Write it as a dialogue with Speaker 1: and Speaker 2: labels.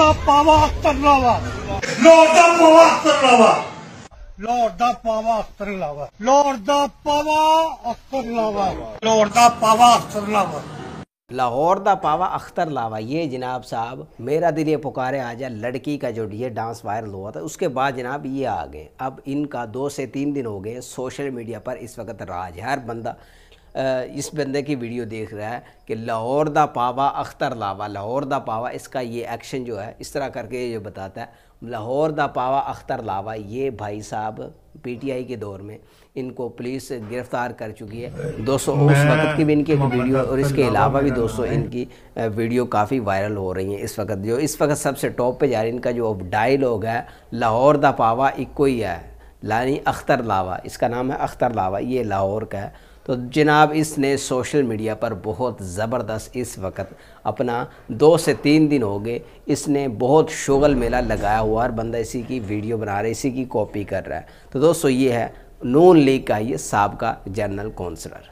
Speaker 1: लाहौर दा पावा
Speaker 2: अख्तर लावा ये जनाब साहब मेरा दिल ये पुकारे आ जा लड़की का जो ये डांस वायरल हुआ था उसके बाद जनाब ये आ गए अब इनका दो से तीन दिन हो गए सोशल मीडिया पर इस वक्त राज है हर बंदा इस बंदे की वीडियो देख रहा है कि लाहौर दा पावा अख्तर लावा लाहौर दा पावा इसका ये एक्शन जो है इस तरह करके ये बताता है लाहौर दा पावा अख्तर लावा ये भाई साहब पीटीआई के दौर में इनको पुलिस गिरफ्तार कर चुकी है सौ उस वक्त की भी इनकी एक वीडियो और इसके अलावा भी दोस्तों इनकी वीडियो काफ़ी वायरल हो रही है इस वक्त जो इस वक्त सबसे टॉप पर जा रही है इनका जो डायलॉग है लाहौर दा पावा इक्को ही है लानी अख्तर लावा इसका नाम है अख्तर लावा ये लाहौर का है तो जनाब इसने सोशल मीडिया पर बहुत ज़बरदस्त इस वक्त अपना दो से तीन दिन हो गए इसने बहुत शोगल मेला लगाया हुआ और बंदा इसी की वीडियो बना रहा है इसी की कॉपी कर रहा है तो दोस्तों ये है नून लीग का ये सबका जनरल काउंसलर